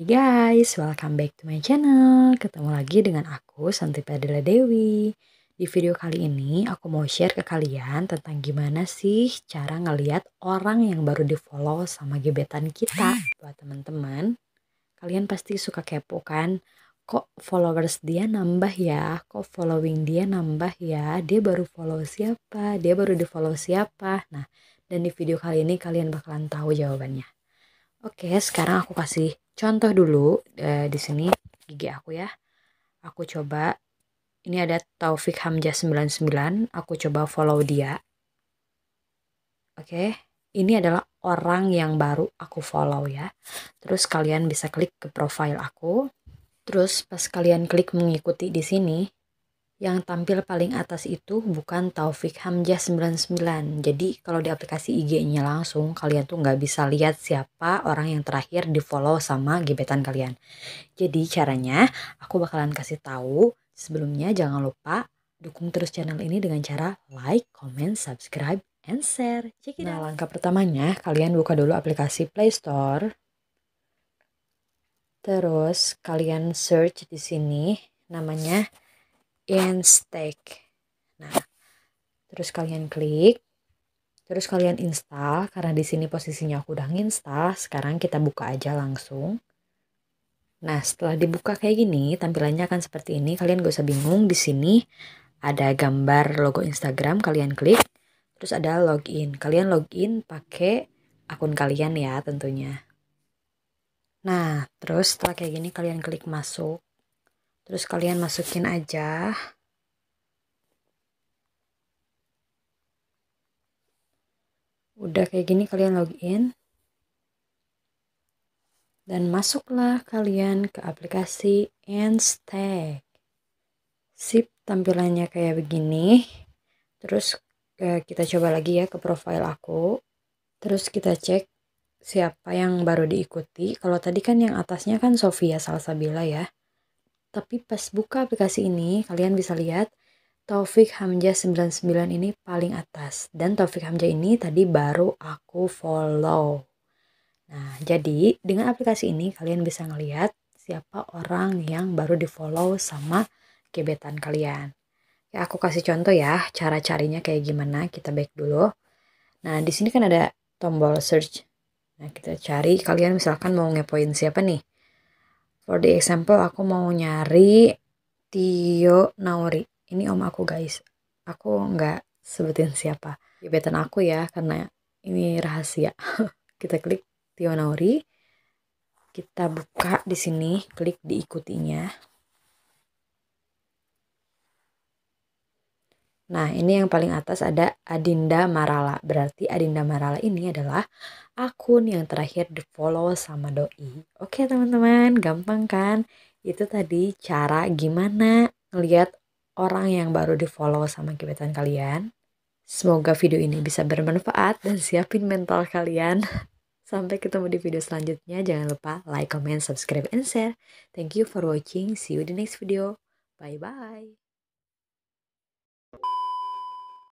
Hey guys, welcome back to my channel. Ketemu lagi dengan aku, Santi Padilla Dewi. Di video kali ini, aku mau share ke kalian tentang gimana sih cara ngeliat orang yang baru di follow sama gebetan kita. Buat teman-teman, kalian pasti suka kepo kan? Kok followers dia nambah ya? Kok following dia nambah ya? Dia baru follow siapa? Dia baru di follow siapa? Nah, dan di video kali ini kalian bakalan tahu jawabannya. Oke, sekarang aku kasih contoh dulu eh, di sini gigi aku ya. Aku coba ini ada Taufik Hamzah 99, aku coba follow dia. Oke, ini adalah orang yang baru aku follow ya. Terus kalian bisa klik ke profile aku. Terus pas kalian klik mengikuti di sini, yang tampil paling atas itu bukan Taufik Hamzah 99. Jadi kalau di aplikasi IG-nya langsung kalian tuh nggak bisa lihat siapa orang yang terakhir di follow sama gebetan kalian. Jadi caranya aku bakalan kasih tahu. Sebelumnya jangan lupa dukung terus channel ini dengan cara like, comment, subscribe, and share. Check it nah, out. Nah langkah pertamanya kalian buka dulu aplikasi Play Store. Terus kalian search di sini namanya in Stack. Nah, terus kalian klik, terus kalian install karena di sini posisinya aku udah install. Sekarang kita buka aja langsung. Nah, setelah dibuka kayak gini, tampilannya akan seperti ini. Kalian gak usah bingung, di sini ada gambar logo Instagram, kalian klik. Terus ada login. Kalian login pakai akun kalian ya tentunya. Nah, terus setelah kayak gini kalian klik masuk terus kalian masukin aja udah kayak gini kalian login dan masuklah kalian ke aplikasi Instag sip tampilannya kayak begini terus eh, kita coba lagi ya ke profile aku terus kita cek siapa yang baru diikuti kalau tadi kan yang atasnya kan Sofia Salsabila ya tapi pas buka aplikasi ini, kalian bisa lihat Taufik Hamzah 99 ini paling atas. Dan Taufik Hamzah ini tadi baru aku follow. Nah, jadi dengan aplikasi ini kalian bisa ngelihat siapa orang yang baru di follow sama gebetan kalian. Ya, aku kasih contoh ya, cara carinya kayak gimana, kita back dulu. Nah, di sini kan ada tombol search. Nah, kita cari kalian misalkan mau ngepoin siapa nih. Kalau di example aku mau nyari Tio Nauri. Ini om aku guys. Aku nggak sebutin siapa. Gebetan aku ya karena ini rahasia. kita klik Tio Nauri. Kita buka di sini, klik diikutinya. Nah, ini yang paling atas ada Adinda Marala. Berarti Adinda Marala ini adalah akun yang terakhir di follow sama doi. Oke teman-teman, gampang kan? Itu tadi cara gimana ngelihat orang yang baru di follow sama gebetan kalian. Semoga video ini bisa bermanfaat dan siapin mental kalian. Sampai ketemu di video selanjutnya. Jangan lupa like, comment, subscribe, and share. Thank you for watching. See you di next video. Bye-bye.